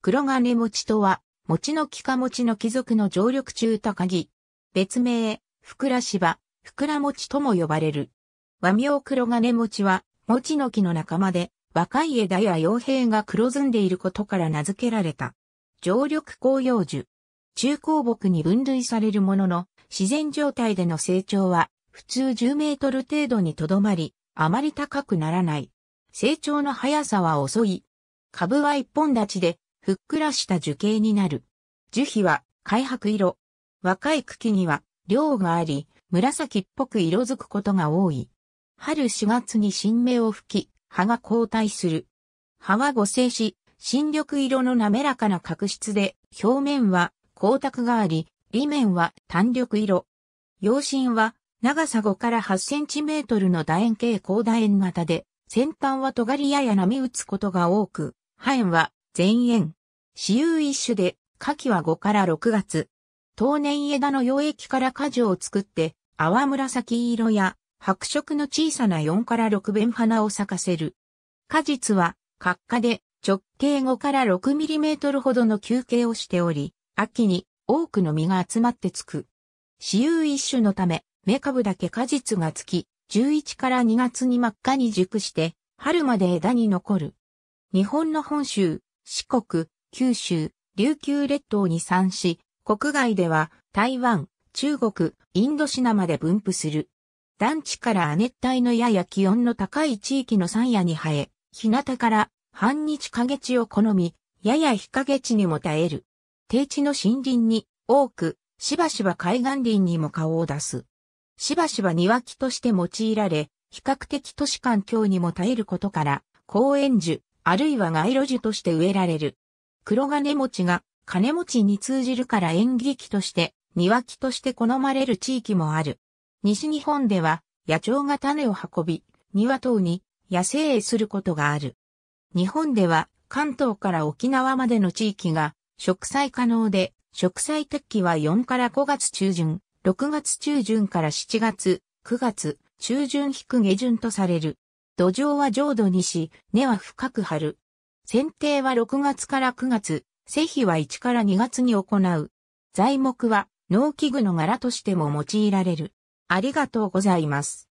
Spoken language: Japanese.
黒金餅とは、餅の木か餅の貴族の常緑中高木。別名、ふくら芝、ふくら餅とも呼ばれる。和名黒金餅は、餅の木の仲間で、若い枝や傭兵が黒ずんでいることから名付けられた。常緑紅葉樹。中高木に分類されるものの、自然状態での成長は、普通10メートル程度にとどまり、あまり高くならない。成長の速さは遅い。株は一本立ちで、ふっくらした樹形になる。樹皮は灰白色。若い茎には量があり、紫っぽく色づくことが多い。春4月に新芽を吹き、葉が交代する。葉は五星し、新緑色の滑らかな角質で、表面は光沢があり、裏面は単緑色。葉芯は長さ5から8センチメートルの楕円形高楕円型で、先端は尖りやや波打つことが多く、葉炎は前縁、私有一種で、夏季は5から6月。当年枝の溶液から果樹を作って、淡紫色や白色の小さな4から6弁花を咲かせる。果実は、閣下で直径5から6ミリメートルほどの休憩をしており、秋に多くの実が集まってつく。私有一種のため、芽株だけ果実がつき、11から2月に真っ赤に熟して、春まで枝に残る。日本の本州、四国、九州、琉球列島に産し、国外では台湾、中国、インドシナまで分布する。団地から亜熱帯のやや気温の高い地域の山野に生え、日向から半日陰地を好み、やや日陰地にも耐える。低地の森林に多く、しばしば海岸林にも顔を出す。しばしば庭木として用いられ、比較的都市環境にも耐えることから、公園樹、あるいは街路樹として植えられる。黒金持ちが金持ちに通じるから演劇として庭木として好まれる地域もある。西日本では野鳥が種を運び、庭等に野生することがある。日本では関東から沖縄までの地域が植栽可能で、植栽適期は4から5月中旬、6月中旬から7月、9月、中旬引く下旬とされる。土壌は浄土にし、根は深く張る。剪定は6月から9月、施肥は1から2月に行う。材木は農機具の柄としても用いられる。ありがとうございます。